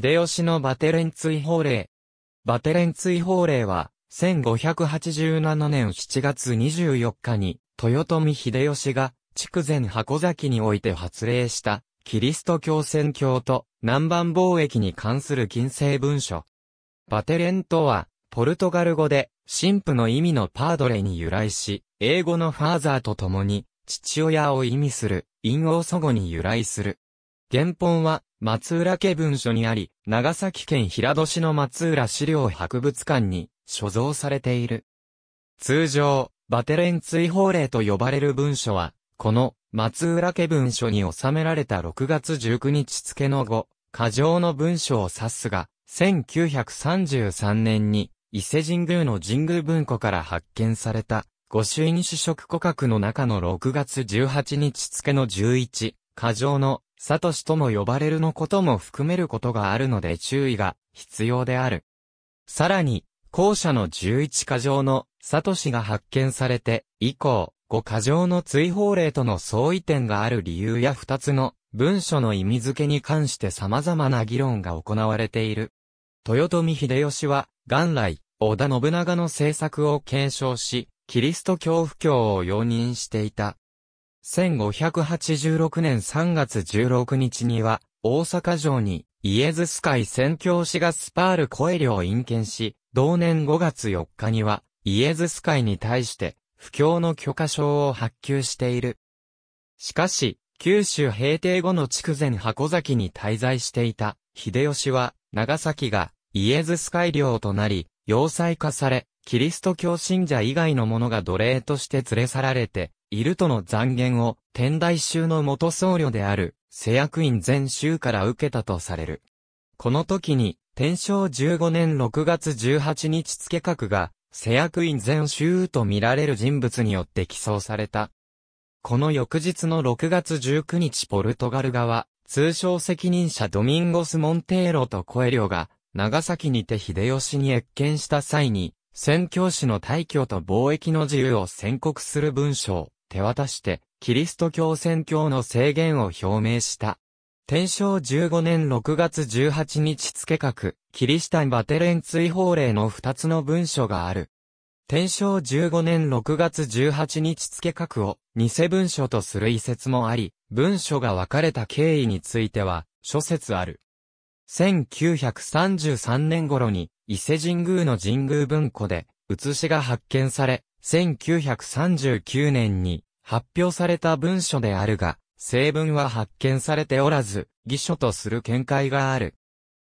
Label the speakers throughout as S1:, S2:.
S1: 秀吉のバテレン追放令。バテレン追放令は、1587年7月24日に、豊臣秀吉が、筑前箱崎において発令した、キリスト教宣教と南蛮貿易に関する禁制文書。バテレンとは、ポルトガル語で、神父の意味のパードレに由来し、英語のファーザーと共に、父親を意味する、陰王祖語に由来する。原本は、松浦家文書にあり、長崎県平戸市の松浦資料博物館に所蔵されている。通常、バテレン追放令と呼ばれる文書は、この松浦家文書に収められた6月19日付の後、過剰の文書を指すが、1933年に伊勢神宮の神宮文庫から発見された、御朱印主食古格の中の6月18日付の11、過剰のサトシとも呼ばれるのことも含めることがあるので注意が必要である。さらに、後者の11箇条のサトシが発見されて以降、5箇条の追放令との相違点がある理由や2つの文書の意味付けに関して様々な議論が行われている。豊臣秀吉は、元来、織田信長の政策を継承し、キリスト教布教を容認していた。1586年3月16日には、大阪城に、イエズス会宣教師がスパール・コエリを引見し、同年5月4日には、イエズス会に対して、不況の許可証を発給している。しかし、九州平定後の筑前箱崎に滞在していた、秀吉は、長崎が、イエズス会領となり、要塞化され、キリスト教信者以外の者が奴隷として連れ去られて、いるとの残言を、天台宗の元僧侶である、施役院前宗から受けたとされる。この時に、天正15年6月18日付格が、施役院前宗と見られる人物によって起草された。この翌日の6月19日ポルトガル側、通称責任者ドミンゴス・モンテーロとコエリョが、長崎にて秀吉に越見した際に、宣教師の退去と貿易の自由を宣告する文章、手渡して、キリスト教宣教の制限を表明した。天正15年6月18日付格、キリシタンバテレン追放令の2つの文書がある。天正15年6月18日付格を偽文書とする遺説もあり、文書が分かれた経緯については諸説ある。1933年頃に伊勢神宮の神宮文庫で写しが発見され、1939年に発表された文書であるが、成文は発見されておらず、偽書とする見解がある。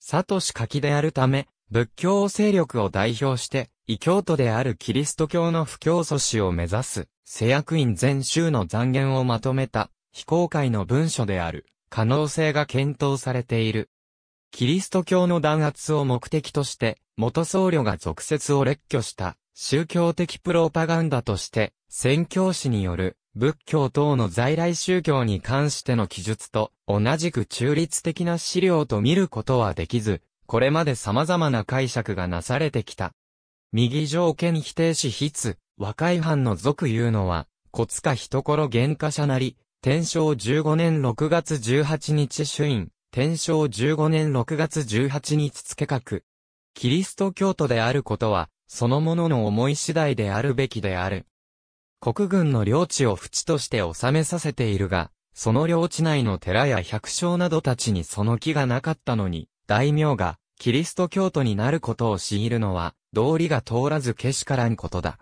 S1: サトシ書きであるため、仏教勢力を代表して、異教徒であるキリスト教の不教祖師を目指す、施役院全州の残言をまとめた、非公開の文書である、可能性が検討されている。キリスト教の弾圧を目的として、元僧侶が俗説を列挙した、宗教的プロパガンダとして、宣教師による仏教等の在来宗教に関しての記述と同じく中立的な資料と見ることはできず、これまで様々な解釈がなされてきた。右条件否定し筆、和解犯の俗いうのは、小塚人頃原価者なり、天正15年6月18日主因、天正15年6月18日付格。キリスト教徒であることは、そのものの思い次第であるべきである。国軍の領地を淵として収めさせているが、その領地内の寺や百姓などたちにその気がなかったのに、大名がキリスト教徒になることを強いるのは、道理が通らずけしからんことだ。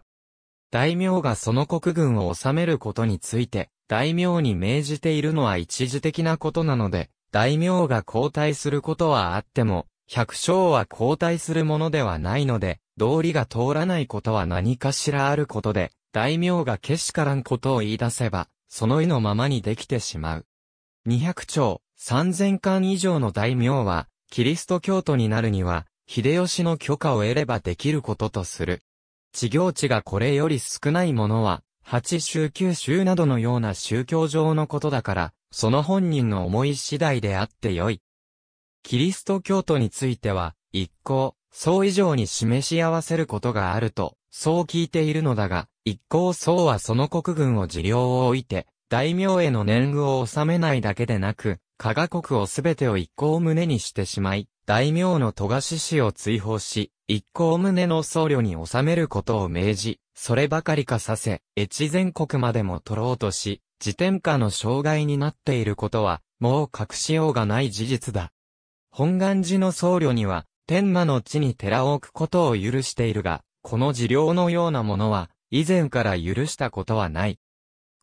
S1: 大名がその国軍を治めることについて、大名に命じているのは一時的なことなので、大名が交代することはあっても、百姓は交代するものではないので、道理が通らないことは何かしらあることで、大名がけしからんことを言い出せば、その意のままにできてしまう。200兆、3000巻以上の大名は、キリスト教徒になるには、秀吉の許可を得ればできることとする。地行地がこれより少ないものは、八宗九宗などのような宗教上のことだから、その本人の思い次第であってよい。キリスト教徒については、一向、そう以上に示し合わせることがあると、そう聞いているのだが、一向そうはその国軍を治療を置いて、大名への年貢を納めないだけでなく、加賀国をすべてを一向胸にしてしまい、大名の戸賀志士を追放し、一向胸の僧侶に収めることを命じ、そればかりかさせ、越前国までも取ろうとし、自転下の障害になっていることは、もう隠しようがない事実だ。本願寺の僧侶には、天魔の地に寺を置くことを許しているが、この寺領のようなものは、以前から許したことはない。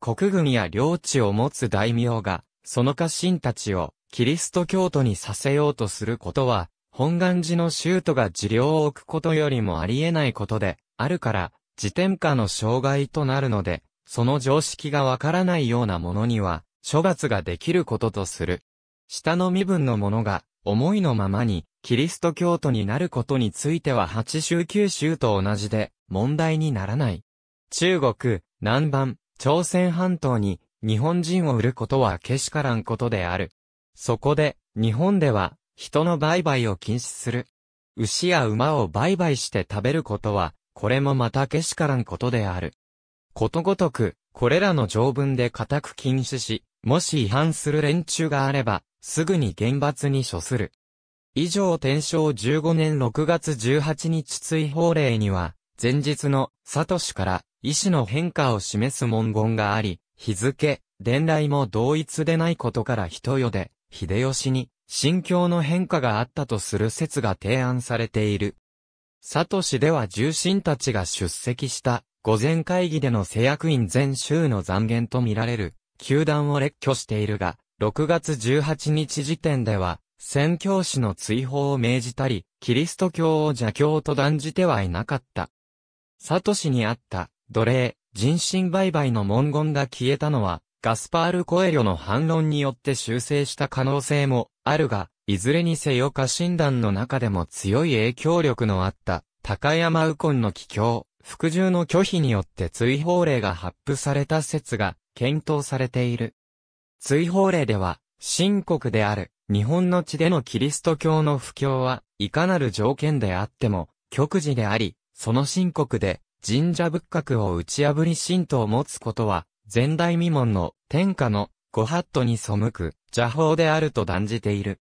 S1: 国軍や領地を持つ大名が、その家臣たちを、キリスト教徒にさせようとすることは、本願寺の宗徒が治療を置くことよりもあり得ないことで、あるから、自転下の障害となるので、その常識がわからないようなものには、処罰ができることとする。下の身分の者が、思いのままに、キリスト教徒になることについては8州9州と同じで、問題にならない。中国、南蛮、朝鮮半島に、日本人を売ることはけしからんことである。そこで、日本では、人の売買を禁止する。牛や馬を売買して食べることは、これもまたけしからんことである。ことごとく、これらの条文で固く禁止し、もし違反する連中があれば、すぐに厳罰に処する。以上天正15年6月18日追放令には、前日のサトシから意思の変化を示す文言があり、日付、伝来も同一でないことから人よで、秀吉に心境の変化があったとする説が提案されている。サトシでは重臣たちが出席した、午前会議での施役員全州の残言とみられる、球団を列挙しているが、6月18日時点では、宣教師の追放を命じたり、キリスト教を邪教と断じてはいなかった。サトシにあった、奴隷、人身売買の文言が消えたのは、ガスパール・コエリョの反論によって修正した可能性もあるが、いずれにせよ家診断の中でも強い影響力のあった、高山右近の帰郷、服従の拒否によって追放令が発布された説が検討されている。追放令では、神国である日本の地でのキリスト教の布教は、いかなる条件であっても、極事であり、その神国で神社仏閣を打ち破り神徒を持つことは、前代未聞の天下のご法度に背く邪法であると断じている。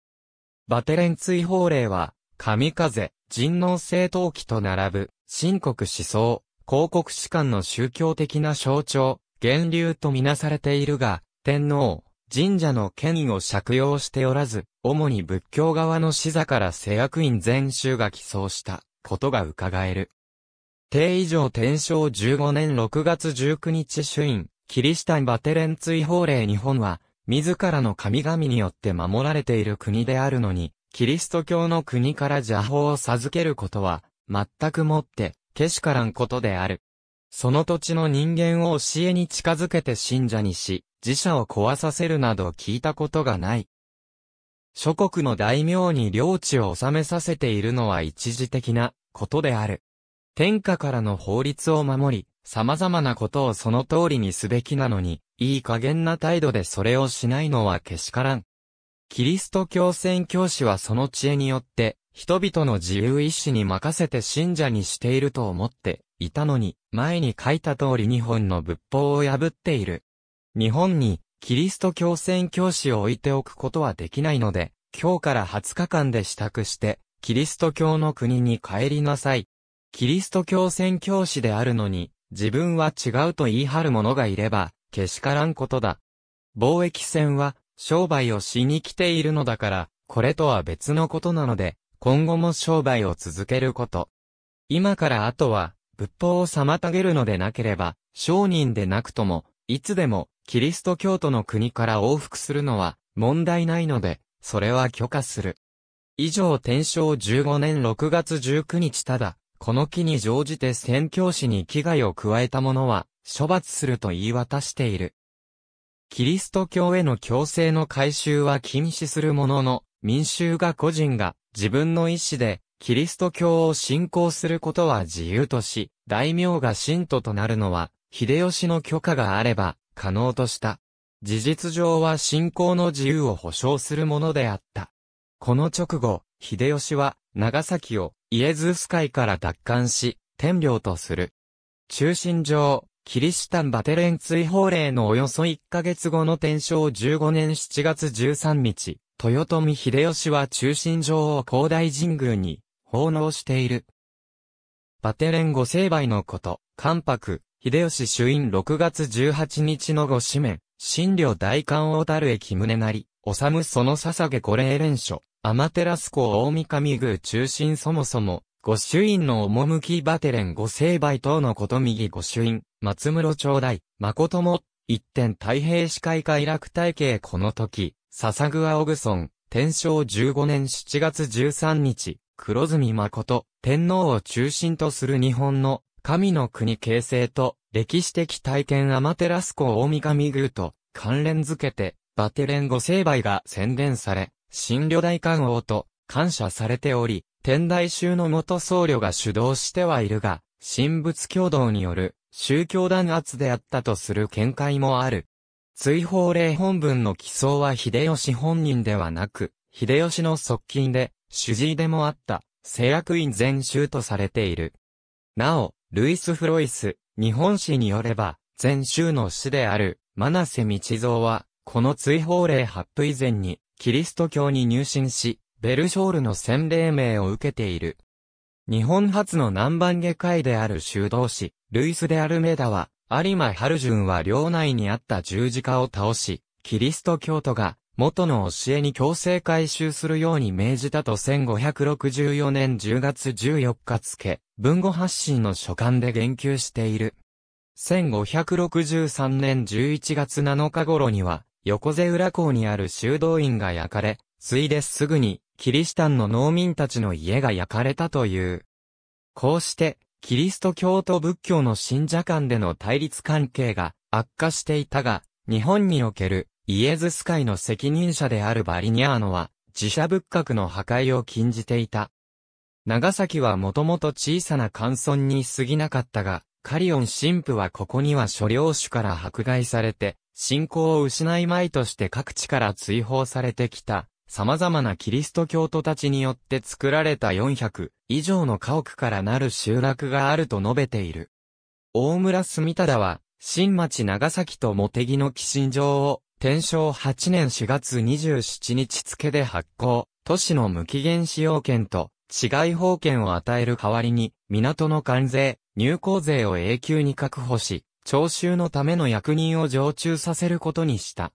S1: バテレン追放令は、神風、人能正当期と並ぶ、神国思想、広告士官の宗教的な象徴、源流とみなされているが、天皇、神社の権威を借用しておらず、主に仏教側の死座から世薬院全集が寄贈したことが伺える。定以上天正15年6月19日主院、キリシタンバテレン追放令日本は、自らの神々によって守られている国であるのに、キリスト教の国から邪法を授けることは、全くもって、けしからんことである。その土地の人間を教えに近づけて信者にし、自社を壊させるなど聞いたことがない。諸国の大名に領地を治めさせているのは一時的なことである。天下からの法律を守り、様々なことをその通りにすべきなのに、いい加減な態度でそれをしないのはけしからん。キリスト教宣教師はその知恵によって、人々の自由意志に任せて信者にしていると思っていたのに、前に書いた通り日本の仏法を破っている。日本にキリスト教宣教師を置いておくことはできないので、今日から20日間で支度して、キリスト教の国に帰りなさい。キリスト教宣教師であるのに、自分は違うと言い張る者がいれば、けしからんことだ。貿易船は、商売をしに来ているのだから、これとは別のことなので、今後も商売を続けること。今からあとは、仏法を妨げるのでなければ、商人でなくとも、いつでも、キリスト教徒の国から往復するのは、問題ないので、それは許可する。以上天正15年6月19日ただ、この木に乗じて宣教師に危害を加えた者は、処罰すると言い渡している。キリスト教への強制の改修は禁止するものの、民衆が個人が自分の意思でキリスト教を信仰することは自由とし、大名が信徒となるのは、秀吉の許可があれば、可能とした。事実上は信仰の自由を保障するものであった。この直後、秀吉は、長崎を、イエズス海から奪還し、天領とする。中心上、キリシタンバテレン追放令のおよそ1ヶ月後の天正15年7月13日、豊臣秀吉は中心上を広大神宮に奉納している。バテレン御成敗のこと、関白、秀吉主因6月18日の御紙面、新領大官小樽駅宗成、治その捧げ御霊連書、天照公大神宮中心そもそも、御主因の趣バテレン御成敗等のこと右御主因、松室町大、誠も、一点太平司会会楽体系この時、笹はオグソン、天正15年7月13日、黒住誠、天皇を中心とする日本の神の国形成と歴史的体験アマテラスコ大神宮と関連づけてバテレン御成敗が宣伝され、新旅大官王と感謝されており、天台宗の元僧侶が主導してはいるが、神仏共同による宗教弾圧であったとする見解もある。追放令本文の起草は秀吉本人ではなく、秀吉の側近で、主治医でもあった、製薬院全州とされている。なお、ルイス・フロイス、日本史によれば、全州の師である、マナセ・ミチゾウは、この追放令発布以前に、キリスト教に入信し、ベルショールの洗礼名を受けている。日本初の南蛮外科医である修道士、ルイス・デ・アルメダは、有馬春順は領内にあった十字架を倒し、キリスト教徒が元の教えに強制改修するように命じたと1564年10月14日付、文語発信の書簡で言及している。1563年11月7日頃には、横瀬浦港にある修道院が焼かれ、ついですぐに、キリシタンの農民たちの家が焼かれたという。こうして、キリスト教と仏教の信者間での対立関係が悪化していたが、日本におけるイエズス会の責任者であるバリニアーノは、自社仏閣の破壊を禁じていた。長崎はもともと小さな乾村に過ぎなかったが、カリオン神父はここには諸領主から迫害されて、信仰を失いまいとして各地から追放されてきた、様々なキリスト教徒たちによって作られた400以上の家屋からなる集落があると述べている。大村住忠は、新町長崎と茂木の寄進場を天正8年4月27日付で発行、都市の無期限使用権と、違い法権を与える代わりに、港の関税、入港税を永久に確保し、徴収のための役人を常駐させることにした。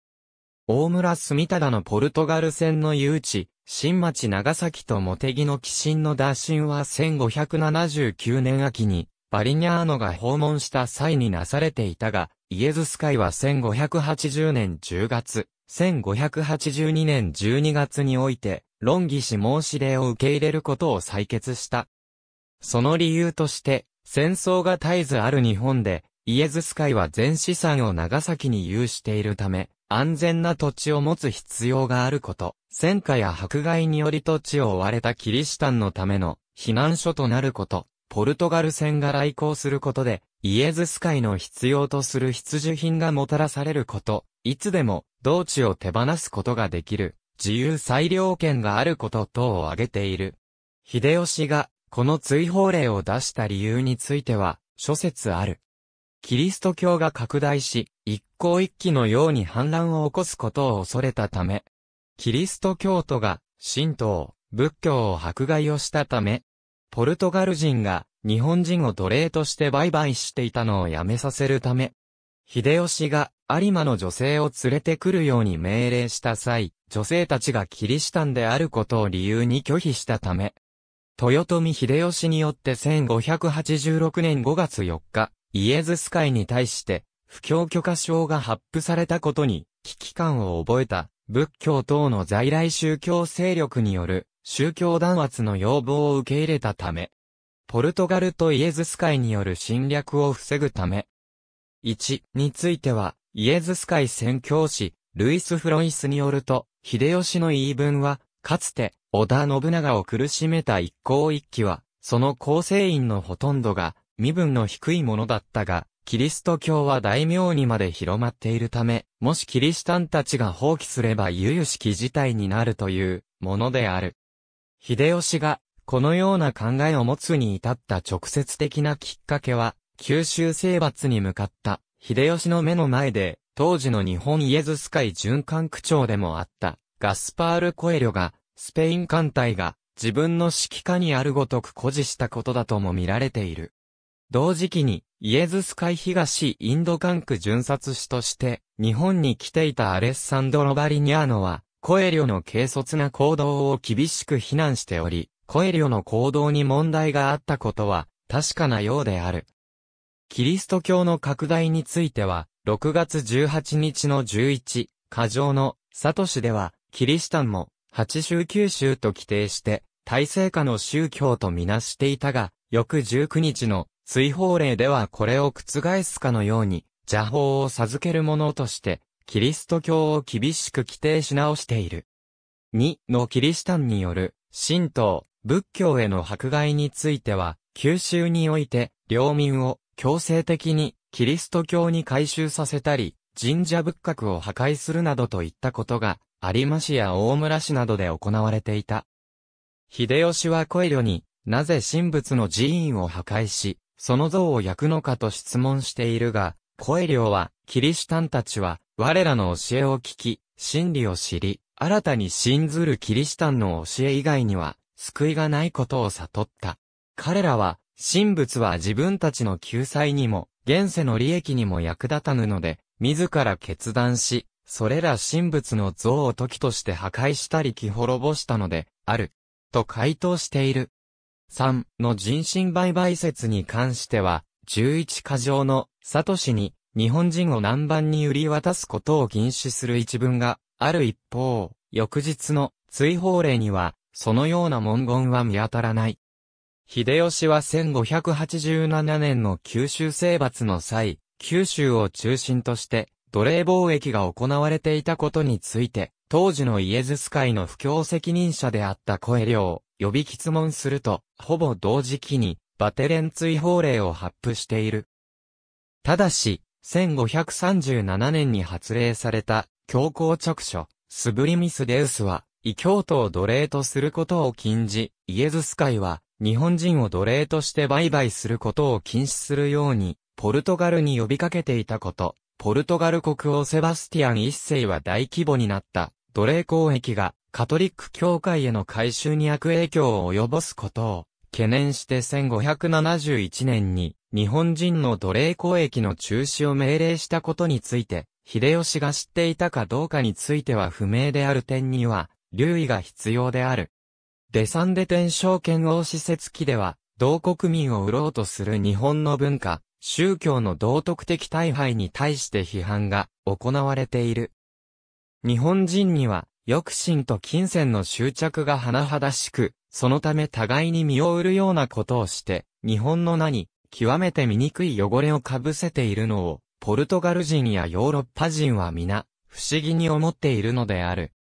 S1: 大村住忠のポルトガル船の誘致、新町長崎と茂木の寄進の打診は1579年秋に、バリニャーノが訪問した際になされていたが、イエズス会は1580年10月、1582年12月において、論議し申し出を受け入れることを採決した。その理由として、戦争が絶えずある日本で、イエズス会は全資産を長崎に有しているため、安全な土地を持つ必要があること、戦火や迫害により土地を追われたキリシタンのための避難所となること、ポルトガル船が来航することで、イエズス会の必要とする必需品がもたらされること、いつでも、同地を手放すことができる、自由裁量権があること等を挙げている。秀吉が、この追放令を出した理由については、諸説ある。キリスト教が拡大し、一向一揆のように反乱を起こすことを恐れたため、キリスト教徒が、神道、仏教を迫害をしたため、ポルトガル人が日本人を奴隷として売買していたのをやめさせるため、秀吉が有馬の女性を連れてくるように命令した際、女性たちがキリシタンであることを理由に拒否したため、豊臣秀吉によって1586年5月4日、イエズス会に対して、不教許可証が発布されたことに、危機感を覚えた、仏教等の在来宗教勢力による、宗教弾圧の要望を受け入れたため、ポルトガルとイエズス会による侵略を防ぐため。1については、イエズス会宣教師、ルイス・フロイスによると、秀吉の言い分は、かつて、織田信長を苦しめた一向一揆は、その構成員のほとんどが、身分の低いものだったが、キリスト教は大名にまで広まっているため、もしキリシタンたちが放棄すれば由々しき事態になるというものである。秀吉がこのような考えを持つに至った直接的なきっかけは、九州征伐に向かった秀吉の目の前で、当時の日本イエズス会循環区長でもあったガスパール・コエリョが、スペイン艦隊が自分の指揮下にあるごとく誇示したことだとも見られている。同時期に、イエズス会東インド管区巡察使として、日本に来ていたアレッサンドロ・バリニアーノは、コエリョの軽率な行動を厳しく非難しており、コエリョの行動に問題があったことは確かなようである。キリスト教の拡大については、6月18日の11、過剰のサトシでは、キリシタンも8州9州と規定して、体制下の宗教とみなしていたが、翌19日の追放令ではこれを覆すかのように、邪法を授けるものとして、キリスト教を厳しく規定し直している。2のキリシタンによる、神道、仏教への迫害については、九州において、領民を強制的にキリスト教に改修させたり、神社仏閣を破壊するなどといったことが、有馬市や大村市などで行われていた。秀吉は小慮に、なぜ神仏の寺院を破壊し、その像を焼くのかと質問しているが、小慮は、キリシタンたちは、我らの教えを聞き、真理を知り、新たに信ずるキリシタンの教え以外には、救いがないことを悟った。彼らは、神仏は自分たちの救済にも、現世の利益にも役立たぬので、自ら決断し、それら神仏の像を時として破壊したり気滅ぼしたので、ある。と回答している。3の人身売買説に関しては、11箇条のサトシに日本人を南蛮に売り渡すことを禁止する一文がある一方、翌日の追放令にはそのような文言は見当たらない。秀吉は1587年の九州征伐の際、九州を中心として、奴隷貿易が行われていたことについて、当時のイエズス会の布教責任者であった声量を呼び質問すると、ほぼ同時期にバテレン追放令を発布している。ただし、1537年に発令された強行直書、スブリミスデウスは、異教徒を奴隷とすることを禁じ、イエズス会は、日本人を奴隷として売買することを禁止するように、ポルトガルに呼びかけていたこと、ポルトガル国王セバスティアン一世は大規模になった、奴隷交易が、カトリック教会への改修に悪影響を及ぼすことを、懸念して1571年に、日本人の奴隷交易の中止を命令したことについて、秀吉が知っていたかどうかについては不明である点には、留意が必要である。デサンデテン証券王施設機では、同国民を売ろうとする日本の文化、宗教の道徳的大敗に対して批判が行われている。日本人には、抑心と金銭の執着が甚だしく、そのため互いに身を売るようなことをして、日本の名に、極めて醜い汚れをかぶせているのを、ポルトガル人やヨーロッパ人は皆、不思議に思っているのである。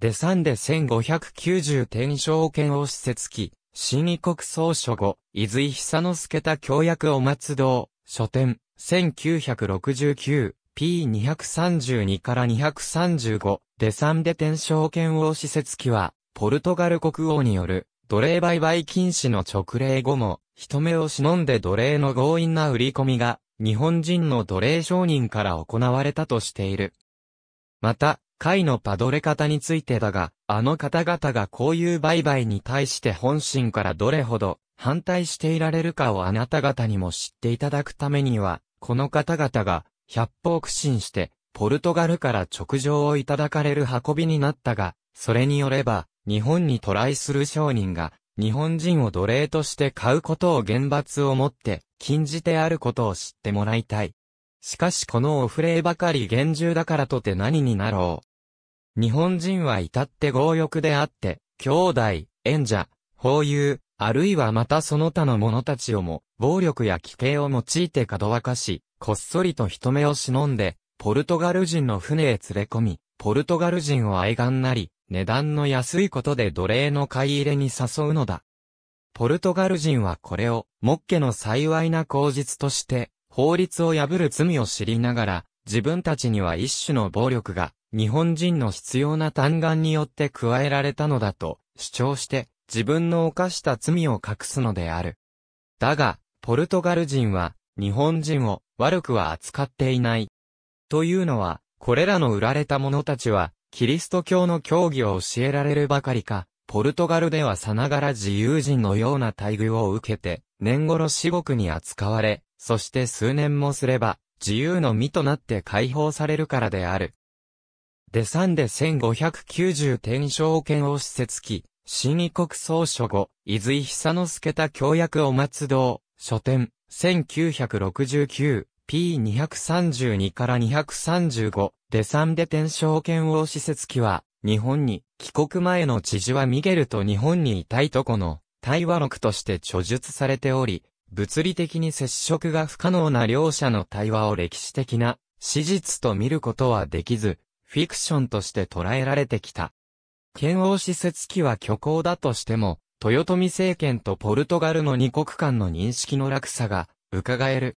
S1: デサンデ1590天正剣を施設記、新異国総書後、伊豆久之助田教約お松堂、書店、1969、P232 から235、デサンデ天正剣を施設記は、ポルトガル国王による、奴隷売買禁止の直令後も、人目を忍んで奴隷の強引な売り込みが、日本人の奴隷商人から行われたとしている。また、会のパドレ方についてだが、あの方々がこういう売買に対して本心からどれほど反対していられるかをあなた方にも知っていただくためには、この方々が百歩苦心して、ポルトガルから直上をいただかれる運びになったが、それによれば、日本に渡来する商人が、日本人を奴隷として買うことを厳罰をもって、禁じてあることを知ってもらいたい。しかしこのお触ればかり厳重だからとて何になろう。日本人は至って強欲であって、兄弟、縁者、法友、あるいはまたその他の者たちをも、暴力や危険を用いてかどわかし、こっそりと人目を忍んで、ポルトガル人の船へ連れ込み、ポルトガル人を愛玩なり、値段の安いことで奴隷の買い入れに誘うのだ。ポルトガル人はこれを、モッケの幸いな口実として、法律を破る罪を知りながら、自分たちには一種の暴力が日本人の必要な単眼によって加えられたのだと主張して自分の犯した罪を隠すのである。だが、ポルトガル人は日本人を悪くは扱っていない。というのは、これらの売られた者たちは、キリスト教の教義を教えられるばかりか、ポルトガルではさながら自由人のような待遇を受けて、年頃至極に扱われ、そして数年もすれば、自由の身となって解放されるからである。デサンデ1590天正剣を施設記、新異国総書後、伊豆久之助田教約お松堂、書店、1969、P232 から235、デサンデ天正剣を施設記は、日本に、帰国前の知事はミゲルと日本にいたいとこの、対話録として著述されており、物理的に接触が不可能な両者の対話を歴史的な史実と見ることはできず、フィクションとして捉えられてきた。剣王施設機は虚構だとしても、豊臣政権とポルトガルの二国間の認識の落差が伺える。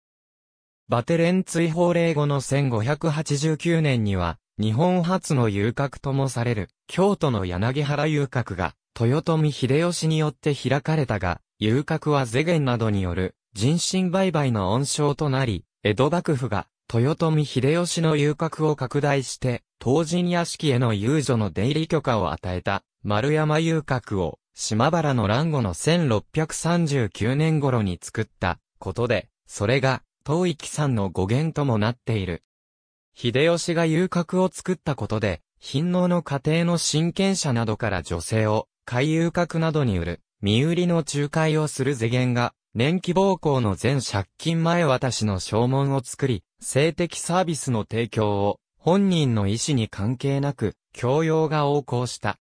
S1: バテレン追放令後の1589年には、日本初の遊郭ともされる、京都の柳原遊郭が、豊臣秀吉によって開かれたが、遊郭は世間などによる、人身売買の温床となり、江戸幕府が、豊臣秀吉の遊郭を拡大して、当人屋敷への遊女の出入り許可を与えた、丸山遊郭を、島原の乱後の1639年頃に作った、ことで、それが、東域んの語源ともなっている。秀吉が遊郭を作ったことで、貧農の家庭の親権者などから女性を、海遊郭などに売る、身売りの仲介をする世間が、年期奉公の全借金前渡しの証文を作り、性的サービスの提供を本人の意思に関係なく、教養が横行した。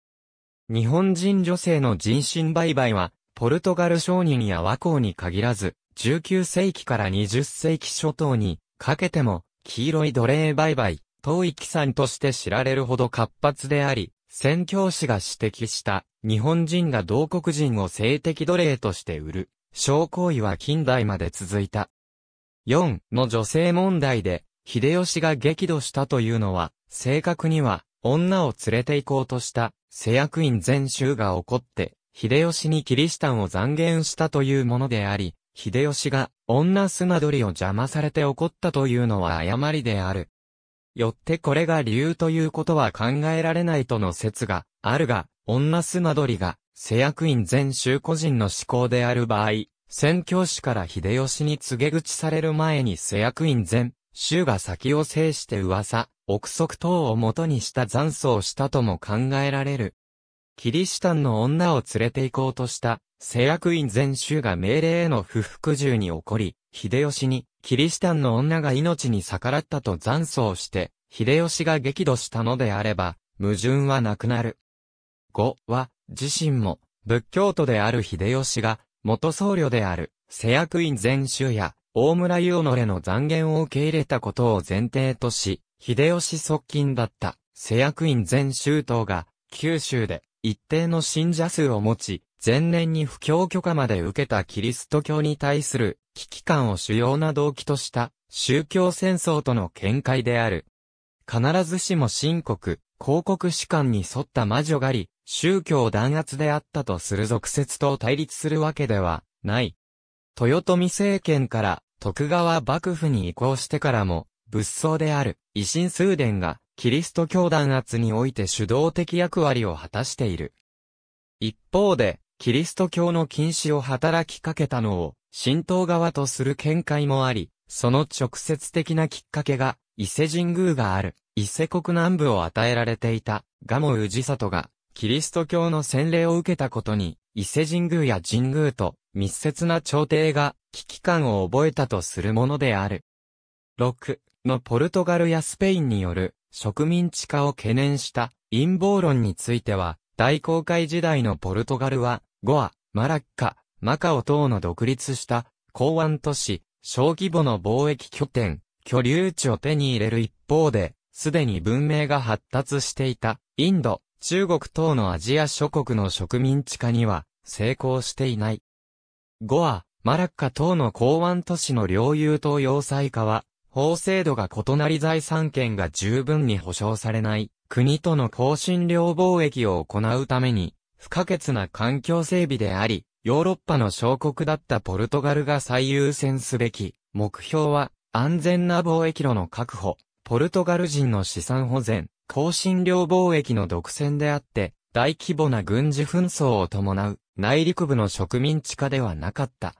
S1: 日本人女性の人身売買は、ポルトガル商人や和光に限らず、19世紀から20世紀初頭にかけても、黄色い奴隷売買、東域産として知られるほど活発であり、宣教師が指摘した日本人が同国人を性的奴隷として売る、商行為は近代まで続いた。4の女性問題で秀吉が激怒したというのは、正確には、女を連れて行こうとした、施役員全州が怒って、秀吉にキリシタンを残言したというものであり、秀吉が女砂取りを邪魔されて怒ったというのは誤りである。よってこれが理由ということは考えられないとの説があるが、女砂取りが施役員全州個人の思考である場合、宣教師から秀吉に告げ口される前に施役員全州が先を制して噂、憶測等を元にした残訴をしたとも考えられる。キリシタンの女を連れて行こうとした、聖薬院全州が命令への不服従に起こり、秀吉に、キリシタンの女が命に逆らったと残訴をして、秀吉が激怒したのであれば、矛盾はなくなる。五は、自身も、仏教徒である秀吉が、元僧侶である、聖薬院全州や、大村優己の残言を受け入れたことを前提とし、秀吉側近だった施役院全州党が九州で一定の信者数を持ち、前年に布教許可まで受けたキリスト教に対する危機感を主要な動機とした宗教戦争との見解である。必ずしも新国、広告士官に沿った魔女狩り、宗教弾圧であったとする俗説と対立するわけではない。豊臣政権から徳川幕府に移行してからも、仏僧である、維新数伝が、キリスト教弾圧において主導的役割を果たしている。一方で、キリスト教の禁止を働きかけたのを、神道側とする見解もあり、その直接的なきっかけが、伊勢神宮がある、伊勢国南部を与えられていた、蒲生氏里が、キリスト教の洗礼を受けたことに、伊勢神宮や神宮と密接な朝廷が危機感を覚えたとするものである。6のポルトガルやスペインによる植民地化を懸念した陰謀論については、大航海時代のポルトガルは、ゴア、マラッカ、マカオ等の独立した港湾都市、小規模の貿易拠点、居留地を手に入れる一方で、すでに文明が発達していたインド、中国等のアジア諸国の植民地化には成功していない。5は、マラッカ等の港湾都市の領有と要塞化は、法制度が異なり財産権が十分に保障されない国との更新領貿易を行うために不可欠な環境整備であり、ヨーロッパの小国だったポルトガルが最優先すべき目標は安全な貿易路の確保、ポルトガル人の資産保全、更新領貿易の独占であって大規模な軍事紛争を伴う内陸部の植民地化ではなかった。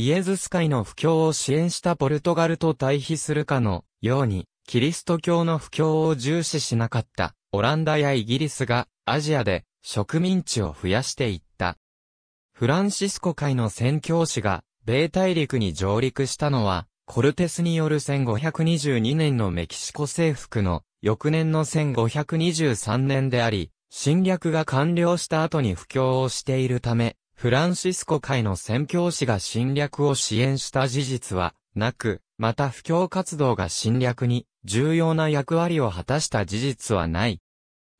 S1: イエズス会の布教を支援したポルトガルと対比するかのように、キリスト教の布教を重視しなかったオランダやイギリスがアジアで植民地を増やしていった。フランシスコ会の宣教師が米大陸に上陸したのは、コルテスによる1522年のメキシコ征服の翌年の1523年であり、侵略が完了した後に布教をしているため、フランシスコ会の宣教師が侵略を支援した事実はなく、また布教活動が侵略に重要な役割を果たした事実はない。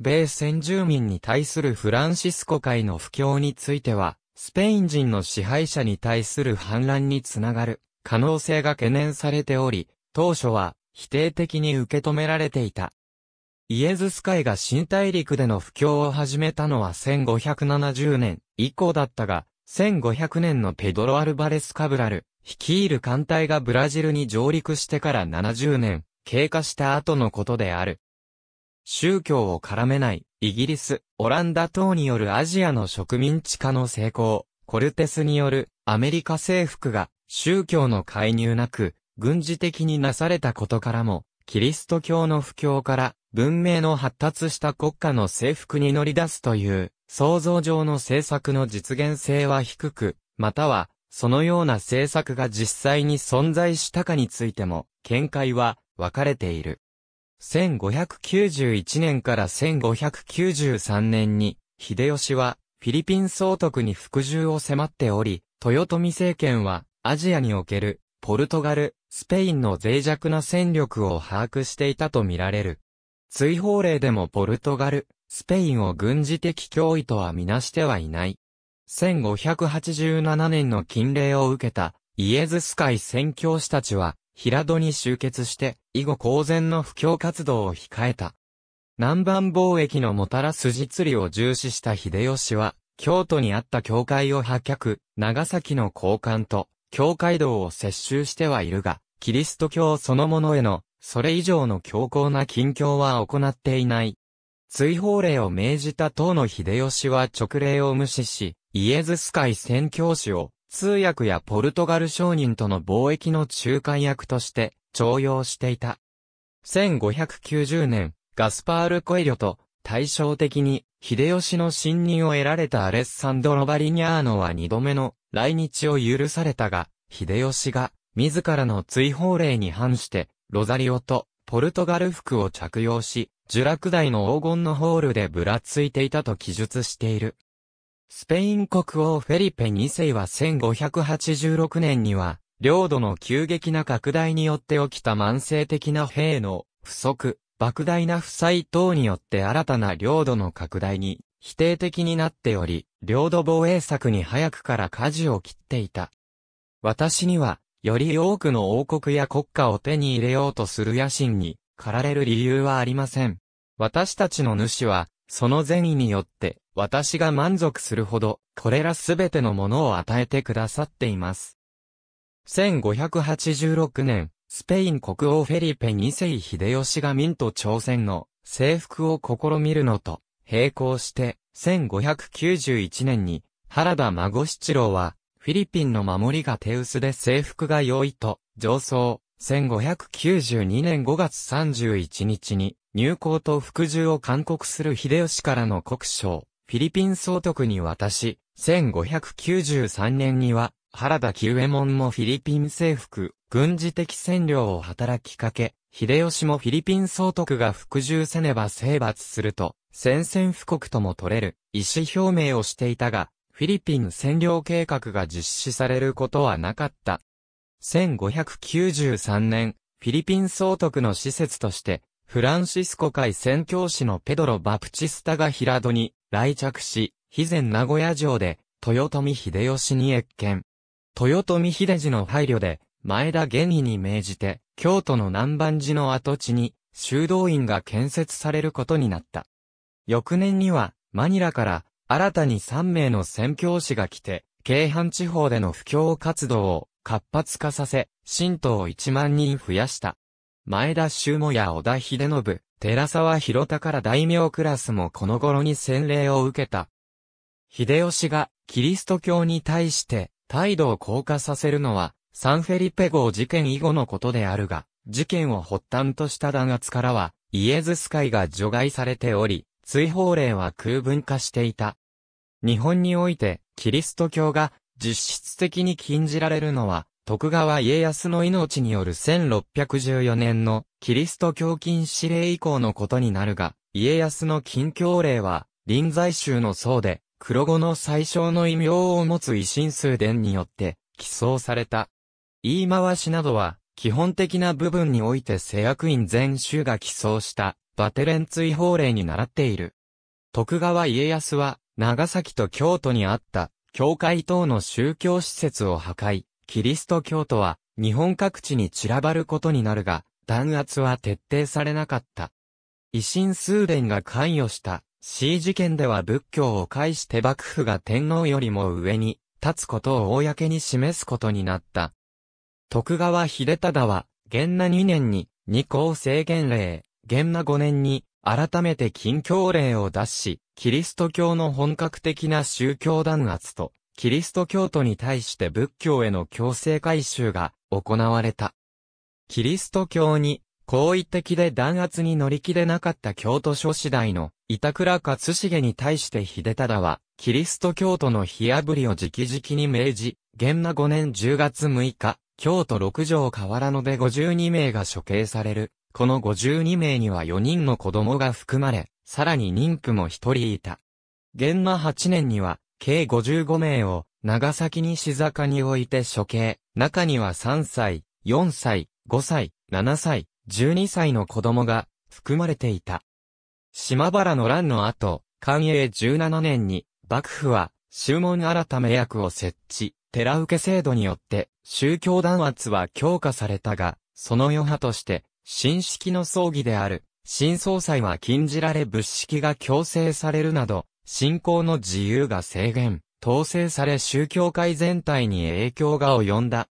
S1: 米先住民に対するフランシスコ会の布教については、スペイン人の支配者に対する反乱につながる可能性が懸念されており、当初は否定的に受け止められていた。イエズス会が新大陸での布教を始めたのは1570年以降だったが、1500年のペドロ・アルバレス・カブラル、率いる艦隊がブラジルに上陸してから70年、経過した後のことである。宗教を絡めない、イギリス、オランダ等によるアジアの植民地化の成功、コルテスによるアメリカ征服が宗教の介入なく、軍事的になされたことからも、キリスト教の布教から文明の発達した国家の征服に乗り出すという、想像上の政策の実現性は低く、または、そのような政策が実際に存在したかについても、見解は分かれている。1591年から1593年に、秀吉は、フィリピン総督に服従を迫っており、豊臣政権は、アジアにおける、ポルトガル、スペインの脆弱な戦力を把握していたとみられる。追放令でもポルトガル、スペインを軍事的脅威とはみなしてはいない。1587年の禁令を受けたイエズス会宣教師たちは平戸に集結して以後公然の布教活動を控えた。南蛮貿易のもたらす実利を重視した秀吉は京都にあった教会を破却、長崎の交換と教会道を接収してはいるが、キリスト教そのものへのそれ以上の強硬な近況は行っていない。追放令を命じた党の秀吉は直令を無視し、イエズス会宣教師を通訳やポルトガル商人との貿易の仲介役として徴用していた。1590年、ガスパール・コエリョと対照的に秀吉の信任を得られたアレッサンドロ・バリニャーノは二度目の来日を許されたが、秀吉が自らの追放令に反してロザリオとポルトガル服を着用し、ラ落台の黄金のホールでぶらついていたと記述している。スペイン国王フェリペ2世は1586年には、領土の急激な拡大によって起きた慢性的な兵の不足、莫大な負債等によって新たな領土の拡大に否定的になっており、領土防衛策に早くから舵を切っていた。私にはより多くの王国や国家を手に入れようとする野心に、駆られる理由はありません。私たちの主は、その善意によって、私が満足するほど、これらすべてのものを与えてくださっています。1586年、スペイン国王フェリペ2世秀吉が民と朝鮮の征服を試みるのと並行して、1591年に原田孫七郎はフィリピンの守りが手薄で制服が良いと、上層、1592年5月31日に、入港と服従を勧告する秀吉からの国書フィリピン総督に渡し、1593年には、原田久右衛門もフィリピン征服、軍事的占領を働きかけ、秀吉もフィリピン総督が服従せねば征伐すると、宣戦布告とも取れる、意思表明をしていたが、フィリピン占領計画が実施されることはなかった。1593年、フィリピン総督の施設として、フランシスコ会宣教師のペドロ・バプチスタが平戸に来着し、肥前名古屋城で、豊臣秀吉に越見。豊臣秀治の配慮で、前田玄義に命じて、京都の南蛮寺の跡地に、修道院が建設されることになった。翌年には、マニラから、新たに3名の宣教師が来て、京阪地方での布教活動を活発化させ、信徒を1万人増やした。前田修もや小田秀信、寺沢広田から大名クラスもこの頃に洗礼を受けた。秀吉がキリスト教に対して態度を硬化させるのはサンフェリペ号事件以後のことであるが、事件を発端とした弾圧からはイエズス会が除外されており、追放令は空文化していた。日本において、キリスト教が実質的に禁じられるのは、徳川家康の命による1614年のキリスト教禁止令以降のことになるが、家康の禁教令は、臨済宗の僧で、黒子の最小の異名を持つ維新数伝によって、起草された。言い回しなどは、基本的な部分において施薬院全宗が起草したバテレン追放令に倣っている。徳川家康は、長崎と京都にあった、教会等の宗教施設を破壊、キリスト教徒は、日本各地に散らばることになるが、弾圧は徹底されなかった。維新数伝が関与した、C 事件では仏教を介して幕府が天皇よりも上に立つことを公に示すことになった。徳川秀忠は、元那2年に、二項制限令、元和5年に、改めて禁教令を出し、キリスト教の本格的な宗教弾圧と、キリスト教徒に対して仏教への強制改宗が行われた。キリスト教に、好意的で弾圧に乗り気でなかった京都諸次第の板倉勝重に対して秀忠は、キリスト教徒の火炙りを直々に命じ、元和5年10月6日、京都六条河原野で52名が処刑される。この52名には4人の子供が含まれ、さらに妊婦も1人いた。現馬8年には、計55名を、長崎西坂に置いて処刑。中には3歳、4歳、5歳、7歳、12歳の子供が含まれていた。島原の乱の後、寛永17年に、幕府は、宗門改め役を設置、寺受け制度によって、宗教弾圧は強化されたが、その余波として、新式の葬儀である、新総裁は禁じられ物式が強制されるなど、信仰の自由が制限、統制され宗教界全体に影響が及んだ。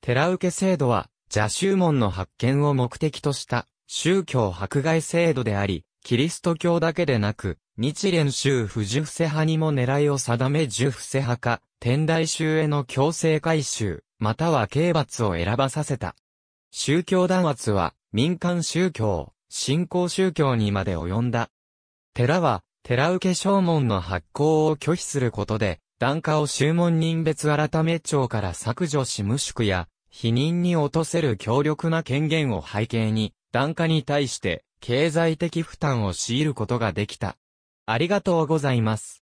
S1: 寺受け制度は、邪宗門の発見を目的とした宗教迫害制度であり、キリスト教だけでなく、日蓮宗不受伏派にも狙いを定め受伏派か、天台宗への強制改宗、または刑罰を選ばさせた。宗教弾圧は、民間宗教、信仰宗教にまで及んだ。寺は、寺受け証文の発行を拒否することで、檀家を宗門人別改め庁から削除し無宿や、否認に落とせる強力な権限を背景に、檀家に対して、経済的負担を強いることができた。ありがとうございます。